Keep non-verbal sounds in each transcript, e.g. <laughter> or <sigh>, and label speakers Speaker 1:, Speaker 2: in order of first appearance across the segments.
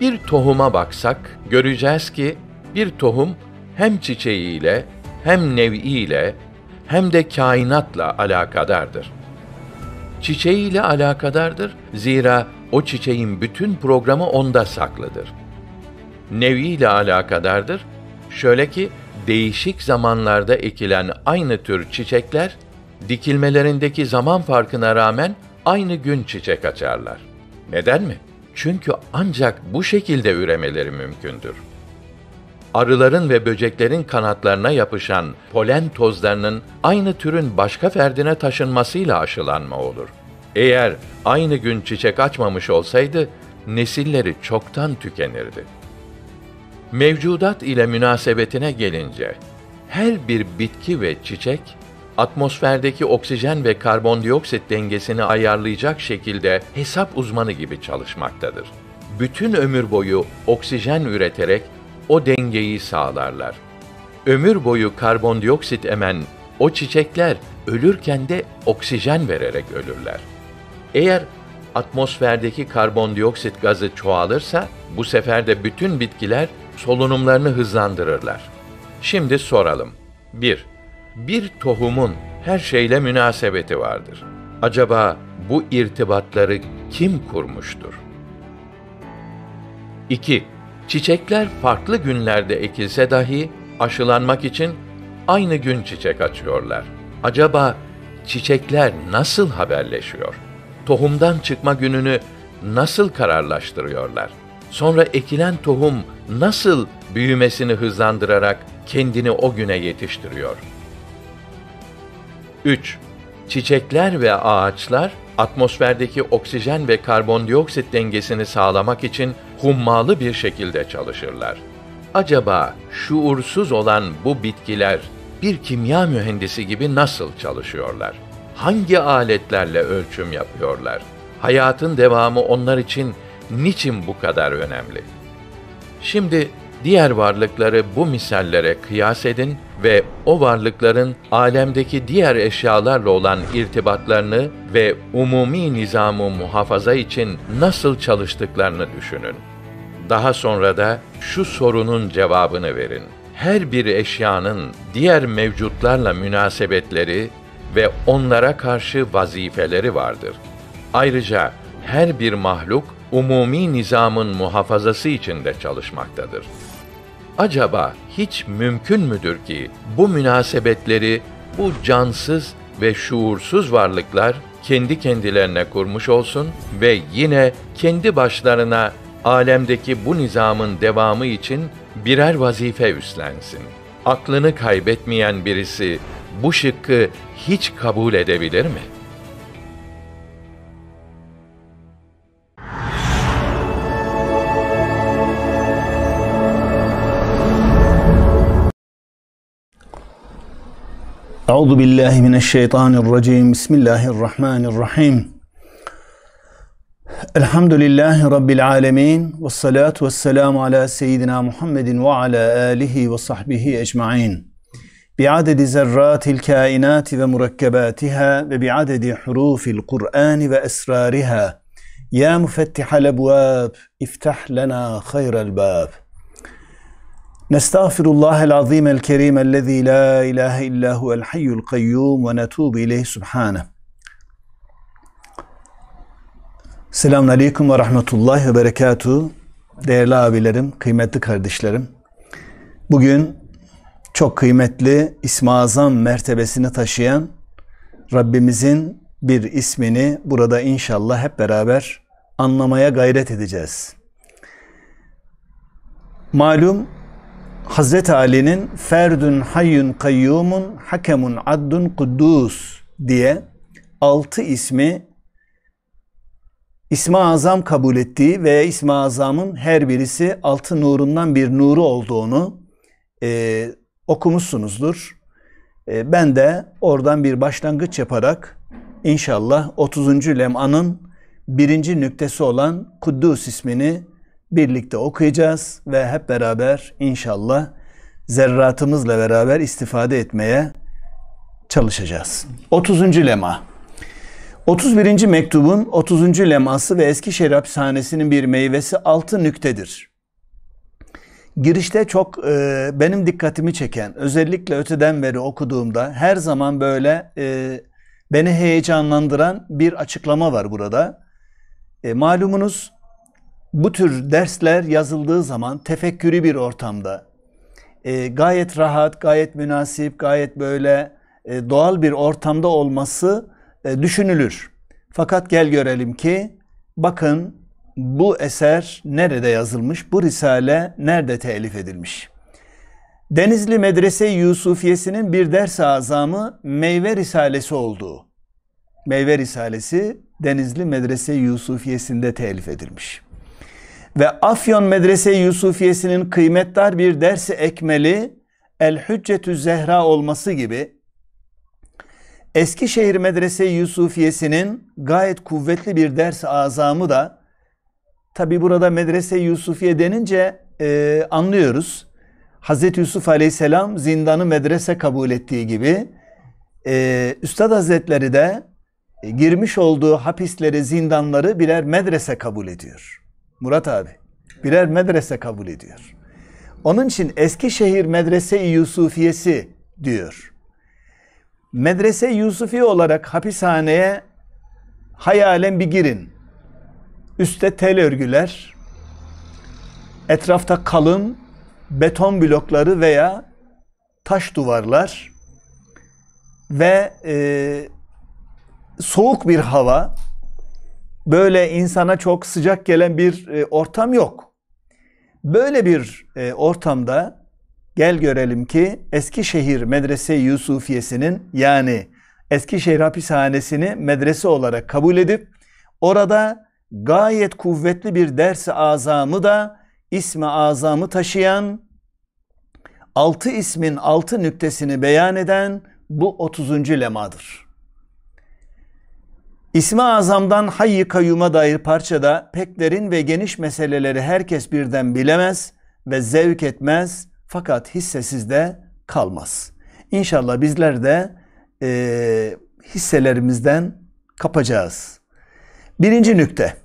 Speaker 1: Bir tohuma baksak göreceğiz ki bir tohum hem çiçeğiyle hem nev'iyle hem de kainatla alakadardır. Çiçeğiyle alakadardır zira o çiçeğin bütün programı onda saklıdır. Neviyle alakadardır şöyle ki değişik zamanlarda ekilen aynı tür çiçekler dikilmelerindeki zaman farkına rağmen aynı gün çiçek açarlar. Neden mi? Çünkü ancak bu şekilde üremeleri mümkündür. Arıların ve böceklerin kanatlarına yapışan polen tozlarının aynı türün başka ferdine taşınmasıyla aşılanma olur. Eğer aynı gün çiçek açmamış olsaydı nesilleri çoktan tükenirdi. Mevcudat ile münasebetine gelince her bir bitki ve çiçek atmosferdeki oksijen ve karbondioksit dengesini ayarlayacak şekilde hesap uzmanı gibi çalışmaktadır. Bütün ömür boyu oksijen üreterek o dengeyi sağlarlar. Ömür boyu karbondioksit emen o çiçekler ölürken de oksijen vererek ölürler. Eğer atmosferdeki karbondioksit gazı çoğalırsa bu sefer de bütün bitkiler solunumlarını hızlandırırlar. Şimdi soralım. 1 bir tohumun her şeyle münasebeti vardır. Acaba bu irtibatları kim kurmuştur? 2. Çiçekler farklı günlerde ekilse dahi aşılanmak için aynı gün çiçek açıyorlar. Acaba çiçekler nasıl haberleşiyor? Tohumdan çıkma gününü nasıl kararlaştırıyorlar? Sonra ekilen tohum nasıl büyümesini hızlandırarak kendini o güne yetiştiriyor?'' 3. Çiçekler ve ağaçlar atmosferdeki oksijen ve karbondioksit dengesini sağlamak için hummalı bir şekilde çalışırlar. Acaba şuursuz olan bu bitkiler bir kimya mühendisi gibi nasıl çalışıyorlar? Hangi aletlerle ölçüm yapıyorlar? Hayatın devamı onlar için niçin bu kadar önemli? Şimdi diğer varlıkları bu misallere kıyas edin ve o varlıkların alemdeki diğer eşyalarla olan irtibatlarını ve umumi nizamı muhafaza için nasıl çalıştıklarını düşünün. Daha sonra da şu sorunun cevabını verin. Her bir eşyanın diğer mevcutlarla münasebetleri ve onlara karşı vazifeleri vardır. Ayrıca her bir mahluk umumi nizamın muhafazası için de çalışmaktadır.'' Acaba hiç mümkün müdür ki bu münasebetleri bu cansız ve şuursuz varlıklar kendi kendilerine kurmuş olsun ve yine kendi başlarına alemdeki bu nizamın devamı için birer vazife üstlensin. Aklını kaybetmeyen birisi bu şıkkı hiç kabul edebilir mi?''
Speaker 2: أعوذ بالله من الشيطان الرجيم بسم الله الرحمن الرحيم الحمد لله رب العالمين والصلاة والسلام على سيدنا محمد وعلى آله وصحبه أجمعين بعدد ذرات الكائنات ومركباتها وبعدد حروف القرآن وأسرارها يا مفتح الأبواب افتح لنا خير الباب نستغفر الله العظيم الكريم الذي لا إله إلا هو الحي القيوم ونتوب إليه سبحانه Selamun Aleyküm ve Rahmetullahi ve Berekatuhu. Değerli abilerim, kıymetli kardeşlerim. Bugün çok kıymetli İsmi Azam mertebesini taşıyan Rabbimizin bir ismini burada inşallah hep beraber anlamaya gayret edeceğiz. Malum Hazreti Ali'nin ferdün hayyun kayyumun hakemun addun kuddus diye altı ismi İsmi Azam kabul ettiği ve İsmi Azam'ın her birisi altı nurundan bir nuru olduğunu e, okumuşsunuzdur. E, ben de oradan bir başlangıç yaparak inşallah 30. Lem'anın birinci nüktesi olan Kuddus ismini birlikte okuyacağız ve hep beraber inşallah zerratımızla beraber istifade etmeye çalışacağız. 30. lema. 31. mektubun 30. leması ve eski şerap sahnesinin bir meyvesi altı nüktedir. Girişte çok e, benim dikkatimi çeken, özellikle öteden beri okuduğumda her zaman böyle e, beni heyecanlandıran bir açıklama var burada. E, malumunuz bu tür dersler yazıldığı zaman tefekkürü bir ortamda e, gayet rahat, gayet münasip, gayet böyle e, doğal bir ortamda olması e, düşünülür. Fakat gel görelim ki bakın bu eser nerede yazılmış, bu risale nerede telif edilmiş. Denizli Medrese Yusufiyesi'nin bir ders azamı meyve risalesi olduğu. Meyve risalesi Denizli Medrese Yusufiyesi'nde telif edilmiş ve Afyon Medrese Yusufiyesi'nin kıymetdar bir dersi ekmeli El Hüccetü Zehra olması gibi Eskişehir Medrese Yusufiyesi'nin gayet kuvvetli bir ders azamı da tabi burada Medrese Yusufiye denince e, anlıyoruz. Hz. Yusuf Aleyhisselam zindanı medrese kabul ettiği gibi e, Üstad Hazretleri de e, girmiş olduğu hapisleri, zindanları birer medrese kabul ediyor. Murat abi. Birer medrese kabul ediyor. Onun için Eskişehir Medrese-i Yusufiyesi diyor. Medrese Yusufi olarak hapishaneye hayalen bir girin. Üste tel örgüler, etrafta kalın beton blokları veya taş duvarlar ve e, soğuk bir hava, böyle insana çok sıcak gelen bir e, ortam yok. Böyle bir e, ortamda gel görelim ki Eskişehir Medrese Yusufiyesi'nin yani Eskişehir Hapishanesi'ni medrese olarak kabul edip orada gayet kuvvetli bir ders-i azamı da ismi azamı taşıyan altı ismin altı nüktesini beyan eden bu 30. lemadır. İsmi Azam'dan Hayy-i Kayyum'a dair parçada pek derin ve geniş meseleleri herkes birden bilemez ve zevk etmez fakat hissesizde kalmaz. İnşallah bizler de e, hisselerimizden kapacağız. Birinci nükte.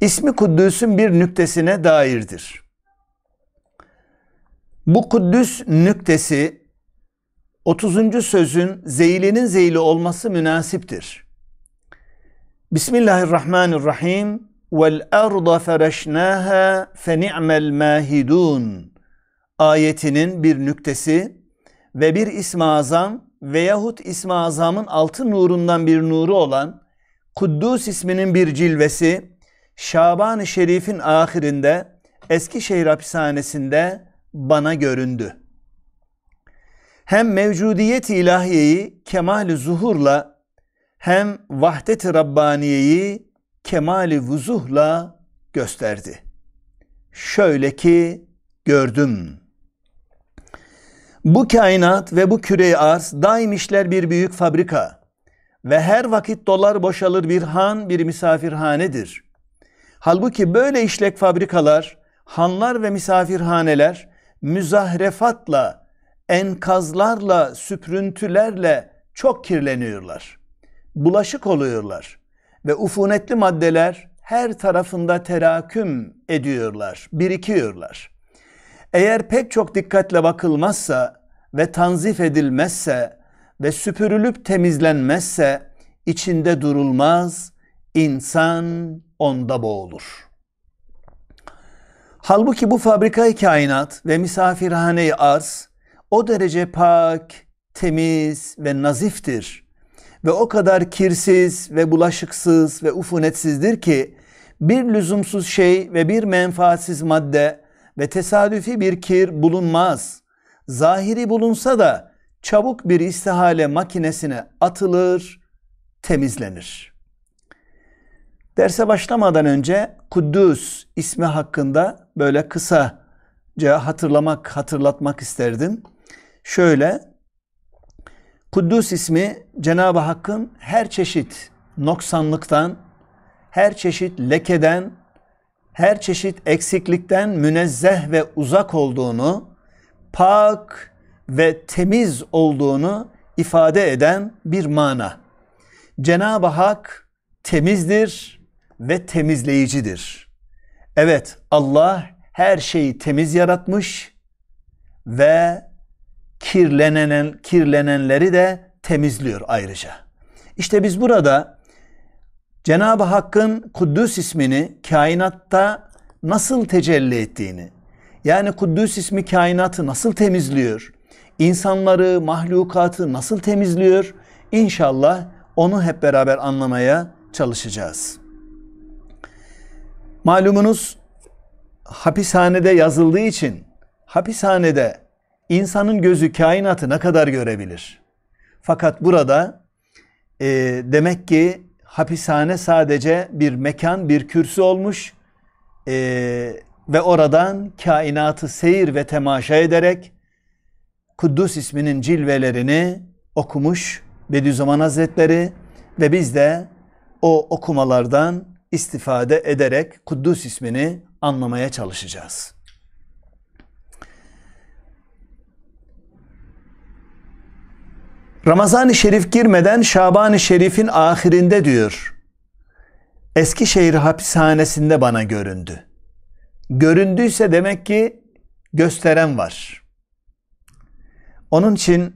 Speaker 2: İsmi Kuddüs'ün bir nüktesine dairdir. Bu Kuddüs nüktesi 30. sözün zeylinin zeyli olması münasiptir. Bismillahirrahmanirrahim. Vel arda fereşnaha fe ni'mel mahidun. Ayetinin bir nüktesi ve bir ismi azam veyahut ismi azamın altı nurundan bir nuru olan Kuddus isminin bir cilvesi Şaban-ı Şerif'in ahirinde Eskişehir hapishanesinde bana göründü. Hem mevcudiyet ilahiyeyi kemal zuhurla hem vahdet-i Rabbaniye'yi kemali vuzuhla gösterdi. Şöyle ki gördüm. Bu kainat ve bu küre arz daim işler bir büyük fabrika ve her vakit dolar boşalır bir han bir misafirhanedir. Halbuki böyle işlek fabrikalar, hanlar ve misafirhaneler müzahrefatla, enkazlarla, süprüntülerle çok kirleniyorlar.'' bulaşık oluyorlar ve ufunetli maddeler her tarafında teraküm ediyorlar, birikiyorlar. Eğer pek çok dikkatle bakılmazsa ve tanzif edilmezse ve süpürülüp temizlenmezse içinde durulmaz, insan onda boğulur. Halbuki bu fabrikayı kainat ve misafirhaneyi arz o derece pak, temiz ve naziftir ve o kadar kirsiz ve bulaşıksız ve ufunetsizdir ki bir lüzumsuz şey ve bir menfaatsiz madde ve tesadüfi bir kir bulunmaz. Zahiri bulunsa da çabuk bir istihale makinesine atılır, temizlenir. Derse başlamadan önce Kuddüs ismi hakkında böyle kısaca hatırlamak, hatırlatmak isterdim. Şöyle Kuddüs ismi Cenab-ı Hakk'ın her çeşit noksanlıktan, her çeşit lekeden, her çeşit eksiklikten münezzeh ve uzak olduğunu, pak ve temiz olduğunu ifade eden bir mana. Cenab-ı Hak temizdir ve temizleyicidir. Evet Allah her şeyi temiz yaratmış ve kirlenen kirlenenleri de temizliyor ayrıca. İşte biz burada Cenab-ı Hakk'ın Kuddüs ismini kainatta nasıl tecelli ettiğini, yani Kuddüs ismi kainatı nasıl temizliyor, insanları, mahlukatı nasıl temizliyor, inşallah onu hep beraber anlamaya çalışacağız. Malumunuz hapishanede yazıldığı için hapishanede insanın gözü kainatı ne kadar görebilir? Fakat burada e, demek ki hapishane sadece bir mekan, bir kürsü olmuş e, ve oradan kainatı seyir ve temaşa ederek Kuddus isminin cilvelerini okumuş Bediüzzaman Hazretleri ve biz de o okumalardan istifade ederek Kuddus ismini anlamaya çalışacağız. Ramazan-ı Şerif girmeden Şaban-ı Şerif'in ahirinde diyor. Eskişehir hapishanesinde bana göründü. Göründüyse demek ki gösteren var. Onun için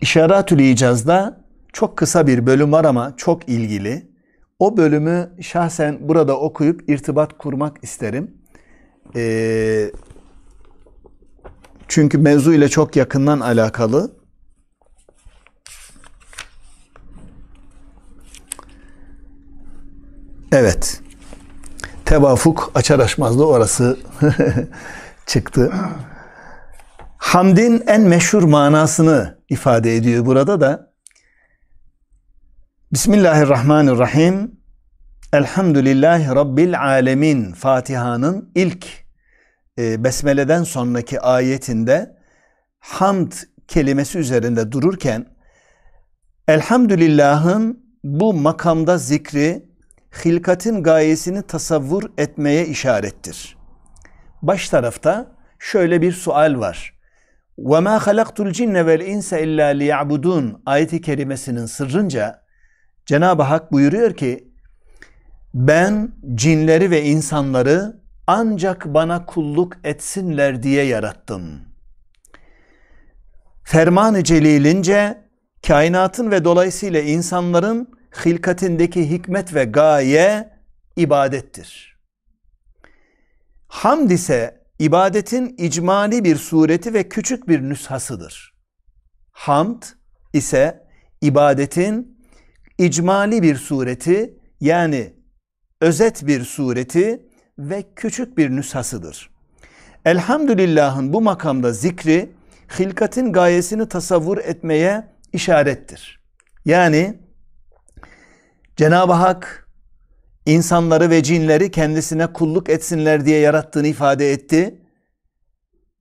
Speaker 2: İşaretül İcaz'da çok kısa bir bölüm var ama çok ilgili. O bölümü şahsen burada okuyup irtibat kurmak isterim. Ee, çünkü mevzu ile çok yakından alakalı. Evet. Tevafuk açar açmaz orası <laughs> çıktı. Hamdin en meşhur manasını ifade ediyor burada da. Bismillahirrahmanirrahim. Elhamdülillahi Rabbil alemin. Fatiha'nın ilk ee, Besmele'den sonraki ayetinde hamd kelimesi üzerinde dururken elhamdülillahın bu makamda zikri hilkatin gayesini tasavvur etmeye işarettir. Baş tarafta şöyle bir sual var. وَمَا خَلَقْتُ الْجِنَّ وَالْاِنْسَ اِلَّا لِيَعْبُدُونَ ayeti kerimesinin sırrınca Cenab-ı Hak buyuruyor ki ben cinleri ve insanları ancak bana kulluk etsinler diye yarattım. Ferman-ı Celilince kainatın ve dolayısıyla insanların hilkatindeki hikmet ve gaye ibadettir. Hamd ise ibadetin icmali bir sureti ve küçük bir nüshasıdır. Hamd ise ibadetin icmali bir sureti yani özet bir sureti ve küçük bir nüshasıdır. Elhamdülillah'ın bu makamda zikri hilkatin gayesini tasavvur etmeye işarettir. Yani Cenab-ı Hak insanları ve cinleri kendisine kulluk etsinler diye yarattığını ifade etti.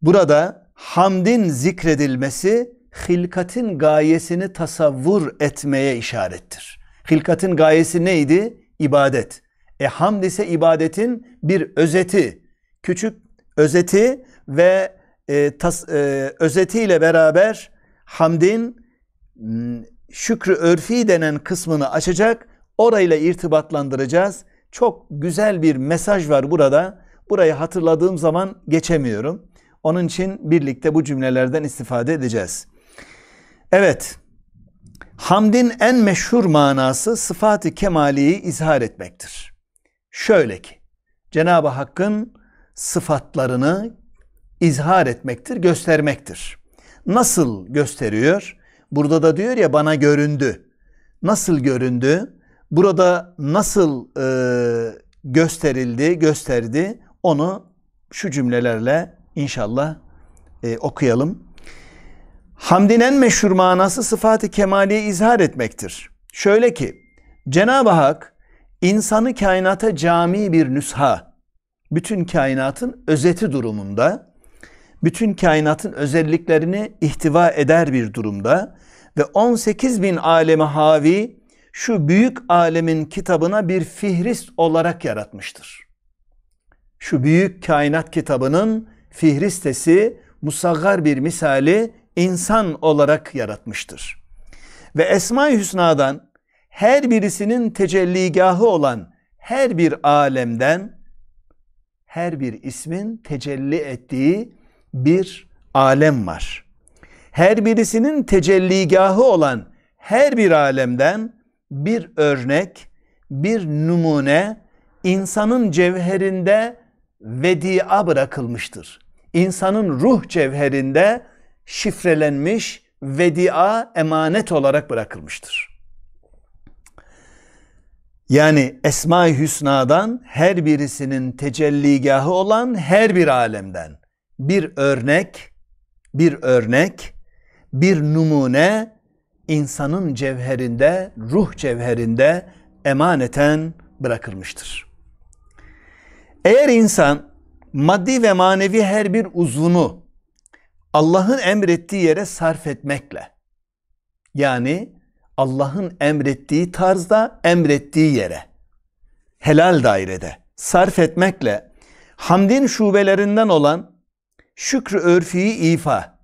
Speaker 2: Burada hamdin zikredilmesi hilkatin gayesini tasavvur etmeye işarettir. Hilkatin gayesi neydi? İbadet. E hamd ise ibadetin bir özeti, küçük özeti ve e, tas, e, özetiyle beraber hamdin hmm, şükrü örfi denen kısmını açacak, orayla irtibatlandıracağız. Çok güzel bir mesaj var burada. Burayı hatırladığım zaman geçemiyorum. Onun için birlikte bu cümlelerden istifade edeceğiz. Evet, hamdin en meşhur manası sıfat-ı kemaliyi izhar etmektir. Şöyle ki Cenab-ı Hakk'ın sıfatlarını izhar etmektir, göstermektir. Nasıl gösteriyor? Burada da diyor ya bana göründü. Nasıl göründü? Burada nasıl e, gösterildi, gösterdi onu şu cümlelerle inşallah e, okuyalım. Hamdin en meşhur manası sıfatı kemali izhar etmektir. Şöyle ki Cenab-ı Hak insanı kainata cami bir nüsha, bütün kainatın özeti durumunda, bütün kainatın özelliklerini ihtiva eder bir durumda ve 18 bin aleme havi şu büyük alemin kitabına bir fihrist olarak yaratmıştır. Şu büyük kainat kitabının fihristesi, musaggar bir misali insan olarak yaratmıştır. Ve Esma-i Hüsna'dan her birisinin tecelligahı olan her bir alemden her bir ismin tecelli ettiği bir alem var. Her birisinin tecelligahı olan her bir alemden bir örnek, bir numune insanın cevherinde vedia bırakılmıştır. İnsanın ruh cevherinde şifrelenmiş vedia emanet olarak bırakılmıştır. Yani Esma-i Hüsna'dan her birisinin tecelligahı olan her bir alemden bir örnek, bir örnek, bir numune insanın cevherinde, ruh cevherinde emaneten bırakılmıştır. Eğer insan maddi ve manevi her bir uzvunu Allah'ın emrettiği yere sarf etmekle yani Allah'ın emrettiği tarzda, emrettiği yere, helal dairede sarf etmekle hamdin şubelerinden olan şükrü örfiyi ifa,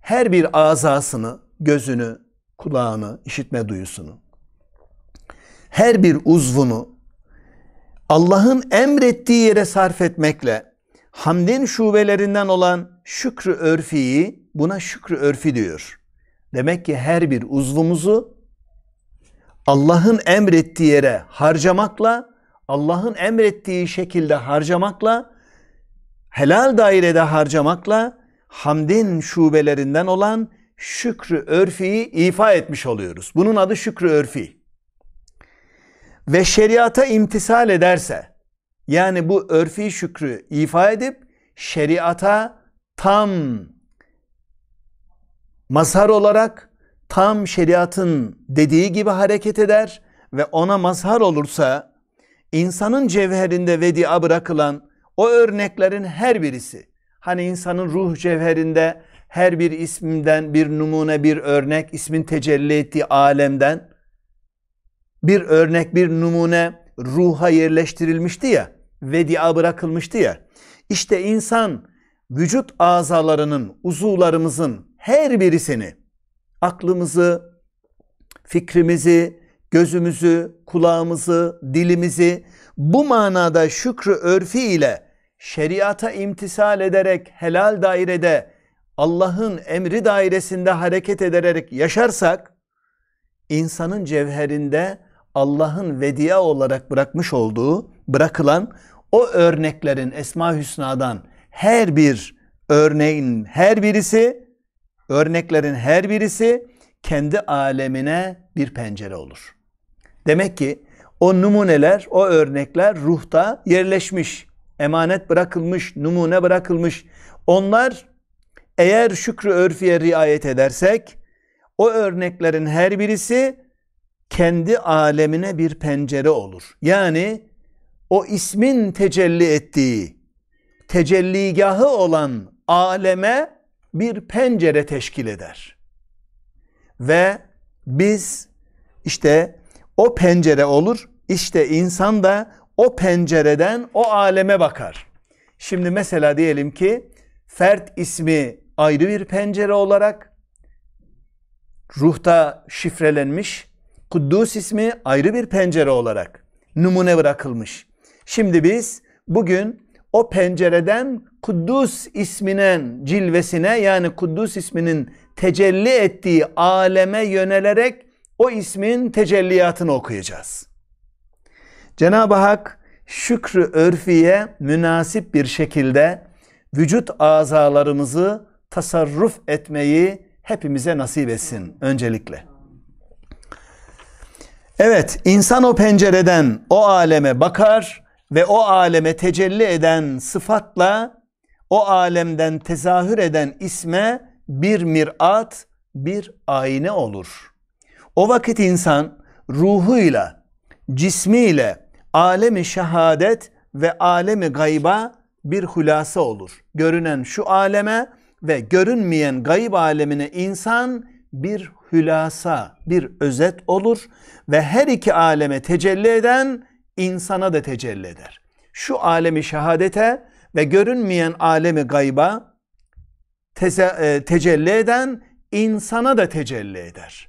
Speaker 2: her bir azasını, gözünü, kulağını, işitme duyusunu, her bir uzvunu Allah'ın emrettiği yere sarf etmekle hamdin şubelerinden olan şükrü örfiyi buna şükrü örfi diyor. Demek ki her bir uzvumuzu Allah'ın emrettiği yere harcamakla, Allah'ın emrettiği şekilde harcamakla, helal dairede harcamakla, hamdin şubelerinden olan şükrü örfiyi ifa etmiş oluyoruz. Bunun adı şükrü örfi. Ve şeriata imtisal ederse, yani bu örfi şükrü ifa edip şeriata tam mazhar olarak tam şeriatın dediği gibi hareket eder ve ona mazhar olursa insanın cevherinde vedia bırakılan o örneklerin her birisi hani insanın ruh cevherinde her bir isminden bir numune bir örnek ismin tecelli ettiği alemden bir örnek bir numune ruha yerleştirilmişti ya vedia bırakılmıştı ya işte insan vücut azalarının uzuvlarımızın her birisini aklımızı, fikrimizi, gözümüzü, kulağımızı, dilimizi bu manada şükrü örfi ile şeriata imtisal ederek helal dairede Allah'ın emri dairesinde hareket ederek yaşarsak insanın cevherinde Allah'ın vedia olarak bırakmış olduğu bırakılan o örneklerin Esma Hüsna'dan her bir örneğin her birisi Örneklerin her birisi kendi alemine bir pencere olur. Demek ki o numuneler, o örnekler ruhta yerleşmiş, emanet bırakılmış, numune bırakılmış. Onlar eğer şükrü örfiye riayet edersek o örneklerin her birisi kendi alemine bir pencere olur. Yani o ismin tecelli ettiği, tecelligahı olan aleme bir pencere teşkil eder. Ve biz işte o pencere olur. İşte insan da o pencereden o aleme bakar. Şimdi mesela diyelim ki fert ismi ayrı bir pencere olarak ruhta şifrelenmiş. Kuddus ismi ayrı bir pencere olarak numune bırakılmış. Şimdi biz bugün o pencereden Kuddus isminin cilvesine yani Kuddus isminin tecelli ettiği aleme yönelerek o ismin tecelliyatını okuyacağız. Cenab-ı Hak şükrü örfiye münasip bir şekilde vücut azalarımızı tasarruf etmeyi hepimize nasip etsin öncelikle. Evet insan o pencereden o aleme bakar ve o aleme tecelli eden sıfatla o alemden tezahür eden isme bir mirat, bir ayna olur. O vakit insan ruhuyla, cismiyle alemi şehadet ve alemi gayba bir hulasa olur. Görünen şu aleme ve görünmeyen gayb alemine insan bir hülasa, bir özet olur ve her iki aleme tecelli eden insana da tecelli eder. Şu alemi şehadete ve görünmeyen alemi gayba teze, e, tecelli eden insana da tecelli eder.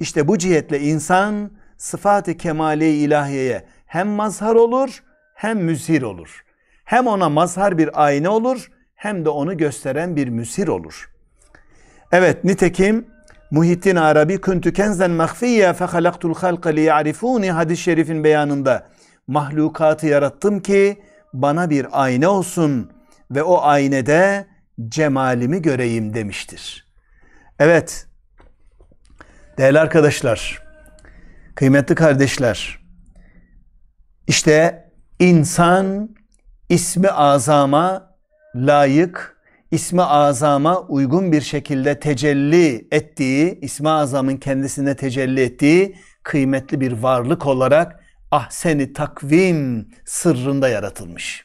Speaker 2: İşte bu cihetle insan sıfat-ı kemale ilahiyeye hem mazhar olur hem müzhir olur. Hem ona mazhar bir ayna olur hem de onu gösteren bir müsir olur. Evet nitekim Muhittin Arabi kuntu kenzen mahfiyye fe halaktul halka li hadis-i şerifin beyanında mahlukatı yarattım ki bana bir ayna olsun ve o aynede cemalimi göreyim demiştir. Evet. Değerli arkadaşlar, kıymetli kardeşler. İşte insan ismi azama layık ismi azama uygun bir şekilde tecelli ettiği, ismi azamın kendisinde tecelli ettiği kıymetli bir varlık olarak ahseni takvim sırrında yaratılmış.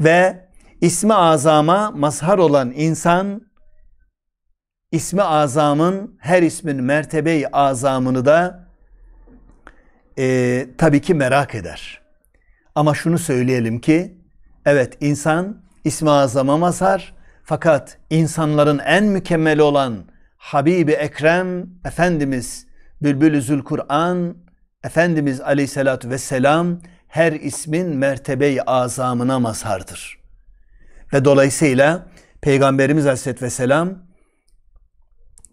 Speaker 2: Ve ismi azama mazhar olan insan ismi azamın her ismin mertebeyi azamını da e, tabii ki merak eder. Ama şunu söyleyelim ki evet insan İsmi Azam'a mazhar fakat insanların en mükemmeli olan Habibi Ekrem Efendimiz bülbül Zülkur'an Efendimiz Aleyhisselatü Vesselam her ismin mertebe azamına mazhardır. Ve dolayısıyla Peygamberimiz Aleyhisselatü Vesselam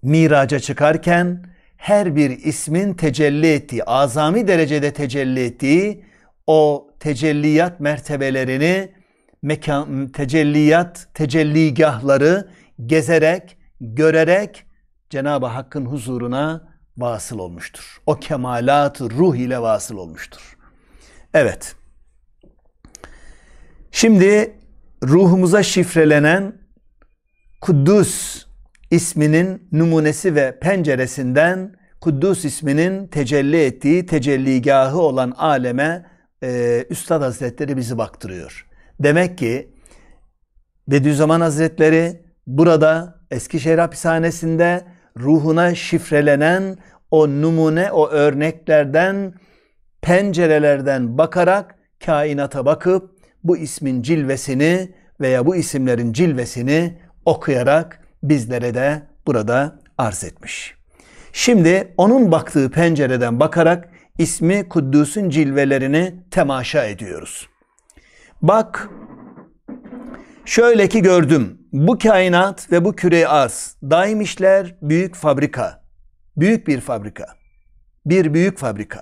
Speaker 2: miraca çıkarken her bir ismin tecelli ettiği, azami derecede tecelli ettiği o tecelliyat mertebelerini mekan, tecelliyat, tecelligahları gezerek, görerek Cenab-ı Hakk'ın huzuruna vasıl olmuştur. O kemalat ruh ile vasıl olmuştur. Evet. Şimdi ruhumuza şifrelenen Kuddus isminin numunesi ve penceresinden Kuddus isminin tecelli ettiği tecelligahı olan aleme e, Üstad Hazretleri bizi baktırıyor. Demek ki Bediüzzaman Hazretleri burada Eskişehir hapishanesinde ruhuna şifrelenen o numune, o örneklerden, pencerelerden bakarak kainata bakıp bu ismin cilvesini veya bu isimlerin cilvesini okuyarak bizlere de burada arz etmiş. Şimdi onun baktığı pencereden bakarak ismi Kuddüs'ün cilvelerini temaşa ediyoruz. Bak şöyle ki gördüm. Bu kainat ve bu küre az daim işler büyük fabrika. Büyük bir fabrika. Bir büyük fabrika.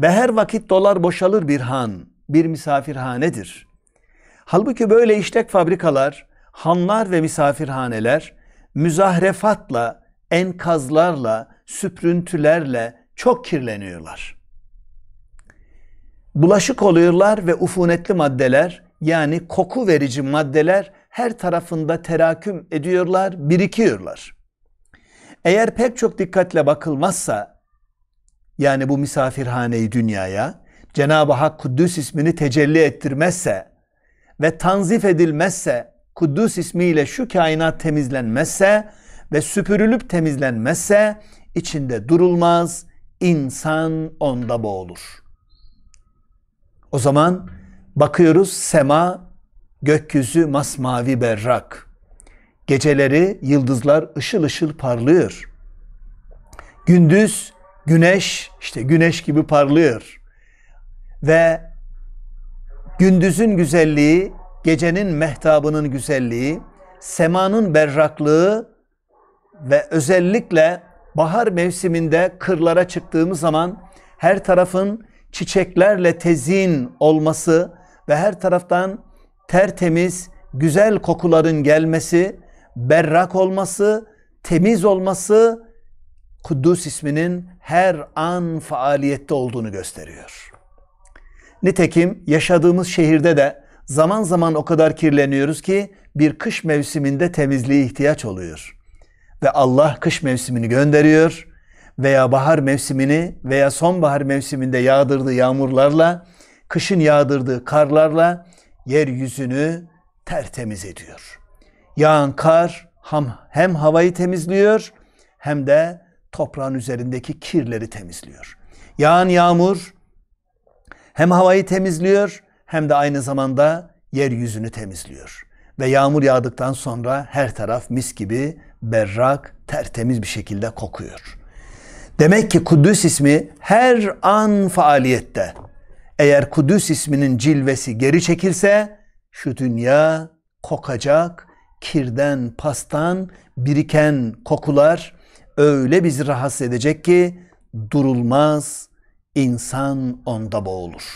Speaker 2: Ve her vakit dolar boşalır bir han, bir misafirhanedir. Halbuki böyle işlek fabrikalar, hanlar ve misafirhaneler müzahrefatla, enkazlarla, süprüntülerle çok kirleniyorlar.'' bulaşık oluyorlar ve ufunetli maddeler yani koku verici maddeler her tarafında teraküm ediyorlar, birikiyorlar. Eğer pek çok dikkatle bakılmazsa yani bu misafirhaneyi dünyaya Cenab-ı Hak Kuddüs ismini tecelli ettirmezse ve tanzif edilmezse Kuddüs ismiyle şu kainat temizlenmezse ve süpürülüp temizlenmezse içinde durulmaz, insan onda boğulur.'' O zaman bakıyoruz sema, gökyüzü masmavi berrak. Geceleri yıldızlar ışıl ışıl parlıyor. Gündüz güneş işte güneş gibi parlıyor. Ve gündüzün güzelliği, gecenin mehtabının güzelliği, semanın berraklığı ve özellikle bahar mevsiminde kırlara çıktığımız zaman her tarafın çiçeklerle tezin olması ve her taraftan tertemiz, güzel kokuların gelmesi, berrak olması, temiz olması kudüs isminin her an faaliyette olduğunu gösteriyor. Nitekim yaşadığımız şehirde de zaman zaman o kadar kirleniyoruz ki bir kış mevsiminde temizliğe ihtiyaç oluyor. Ve Allah kış mevsimini gönderiyor veya bahar mevsimini veya sonbahar mevsiminde yağdırdığı yağmurlarla, kışın yağdırdığı karlarla yeryüzünü tertemiz ediyor. Yağan kar hem havayı temizliyor hem de toprağın üzerindeki kirleri temizliyor. Yağan yağmur hem havayı temizliyor hem de aynı zamanda yeryüzünü temizliyor. Ve yağmur yağdıktan sonra her taraf mis gibi berrak, tertemiz bir şekilde kokuyor. Demek ki Kudüs ismi her an faaliyette. Eğer Kudüs isminin cilvesi geri çekilse şu dünya kokacak, kirden, pastan, biriken kokular öyle bizi rahatsız edecek ki durulmaz, insan onda boğulur.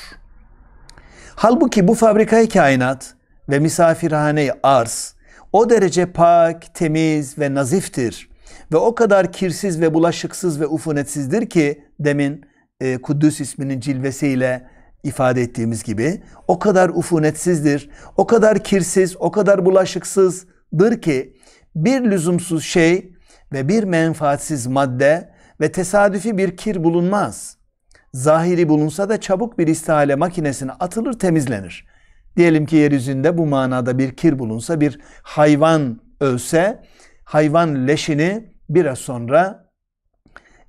Speaker 2: Halbuki bu fabrikayı kainat ve misafirhaneyi arz o derece pak, temiz ve naziftir ve o kadar kirsiz ve bulaşıksız ve ufunetsizdir ki demin e, Kuddüs isminin cilvesiyle ifade ettiğimiz gibi o kadar ufunetsizdir, o kadar kirsiz, o kadar bulaşıksızdır ki bir lüzumsuz şey ve bir menfaatsiz madde ve tesadüfi bir kir bulunmaz. Zahiri bulunsa da çabuk bir istihale makinesine atılır temizlenir. Diyelim ki yeryüzünde bu manada bir kir bulunsa, bir hayvan ölse, hayvan leşini biraz sonra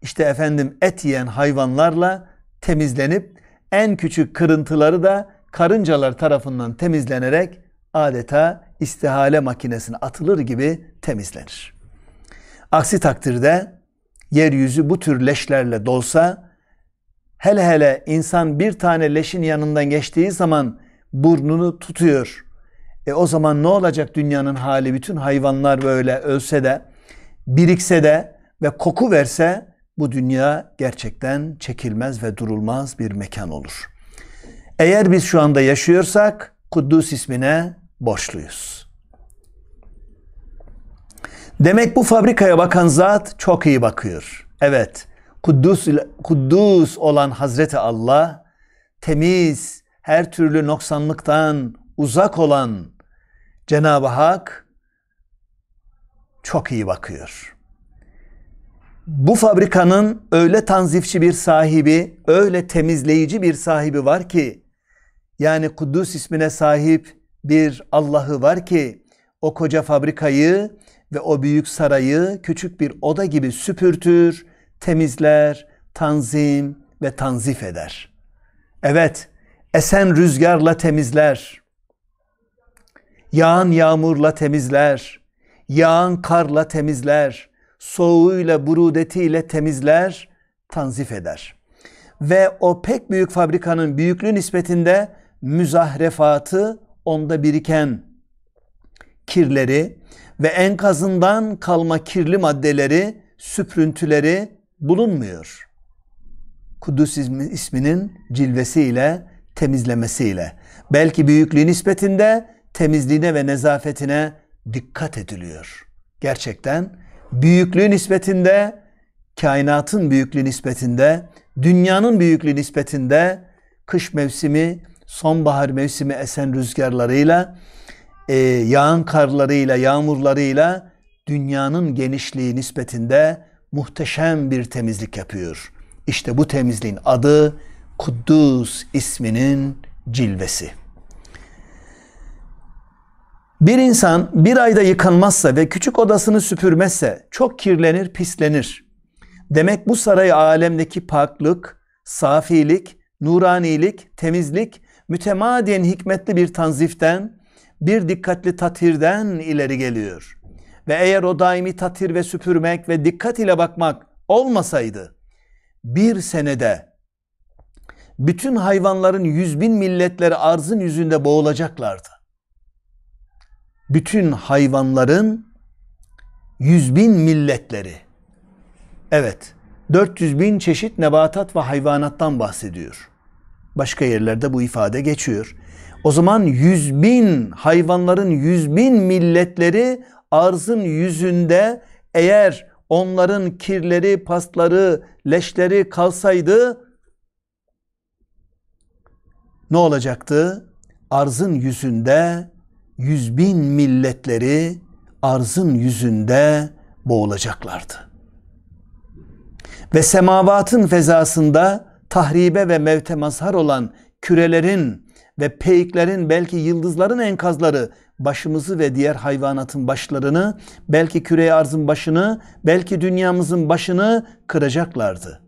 Speaker 2: işte efendim et yiyen hayvanlarla temizlenip en küçük kırıntıları da karıncalar tarafından temizlenerek adeta istihale makinesine atılır gibi temizlenir. Aksi takdirde yeryüzü bu tür leşlerle dolsa hele hele insan bir tane leşin yanından geçtiği zaman burnunu tutuyor. E o zaman ne olacak dünyanın hali? Bütün hayvanlar böyle ölse de birikse de ve koku verse bu dünya gerçekten çekilmez ve durulmaz bir mekan olur. Eğer biz şu anda yaşıyorsak Kuddus ismine borçluyuz. Demek bu fabrikaya bakan zat çok iyi bakıyor. Evet, Kuddus, Kuddus olan Hazreti Allah temiz, her türlü noksanlıktan uzak olan Cenab-ı Hak çok iyi bakıyor. Bu fabrikanın öyle tanzifçi bir sahibi, öyle temizleyici bir sahibi var ki, yani Kudüs ismine sahip bir Allah'ı var ki, o koca fabrikayı ve o büyük sarayı küçük bir oda gibi süpürtür, temizler, tanzim ve tanzif eder. Evet, esen rüzgarla temizler. Yağan yağmurla temizler yağan karla temizler, soğuğuyla burudetiyle temizler, tanzif eder. Ve o pek büyük fabrikanın büyüklüğü nispetinde müzahrefatı onda biriken kirleri ve enkazından kalma kirli maddeleri, süprüntüleri bulunmuyor. Kudüs isminin cilvesiyle, temizlemesiyle. Belki büyüklüğü nispetinde temizliğine ve nezafetine dikkat ediliyor. Gerçekten büyüklüğü nispetinde, kainatın büyüklüğü nispetinde, dünyanın büyüklüğü nispetinde kış mevsimi, sonbahar mevsimi esen rüzgarlarıyla, e, yağan karlarıyla, yağmurlarıyla dünyanın genişliği nispetinde muhteşem bir temizlik yapıyor. İşte bu temizliğin adı Kuddus isminin cilvesi. Bir insan bir ayda yıkanmazsa ve küçük odasını süpürmezse çok kirlenir, pislenir. Demek bu sarayı alemdeki paklık, safilik, nuranilik, temizlik mütemadiyen hikmetli bir tanziften, bir dikkatli tatirden ileri geliyor. Ve eğer o daimi tatir ve süpürmek ve dikkat ile bakmak olmasaydı bir senede bütün hayvanların yüz bin milletleri arzın yüzünde boğulacaklardı bütün hayvanların yüz bin milletleri. Evet 400 bin çeşit nebatat ve hayvanattan bahsediyor. Başka yerlerde bu ifade geçiyor. O zaman yüz bin hayvanların yüz bin milletleri arzın yüzünde eğer onların kirleri, pasları, leşleri kalsaydı ne olacaktı? Arzın yüzünde yüz bin milletleri arzın yüzünde boğulacaklardı. Ve semavatın fezasında tahribe ve mevte mazhar olan kürelerin ve peyklerin belki yıldızların enkazları başımızı ve diğer hayvanatın başlarını belki küreye arzın başını belki dünyamızın başını kıracaklardı.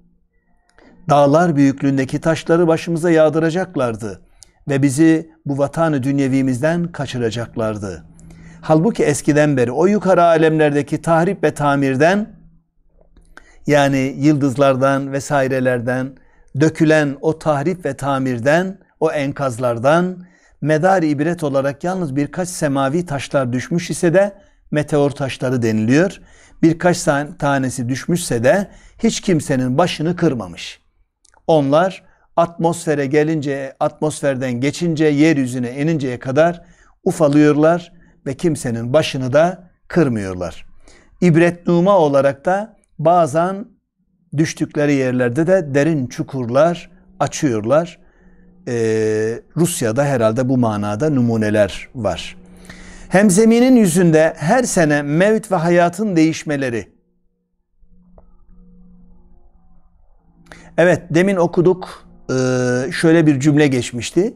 Speaker 2: Dağlar büyüklüğündeki taşları başımıza yağdıracaklardı ve bizi bu vatanı dünyevimizden kaçıracaklardı. Halbuki eskiden beri o yukarı alemlerdeki tahrip ve tamirden yani yıldızlardan vesairelerden dökülen o tahrip ve tamirden o enkazlardan medar ibret olarak yalnız birkaç semavi taşlar düşmüş ise de meteor taşları deniliyor. Birkaç tanesi düşmüşse de hiç kimsenin başını kırmamış. Onlar atmosfere gelince, atmosferden geçince, yeryüzüne ininceye kadar ufalıyorlar ve kimsenin başını da kırmıyorlar. İbret numa olarak da bazen düştükleri yerlerde de derin çukurlar açıyorlar. Ee, Rusya'da herhalde bu manada numuneler var. Hem zeminin yüzünde her sene mevt ve hayatın değişmeleri. Evet demin okuduk e, şöyle bir cümle geçmişti.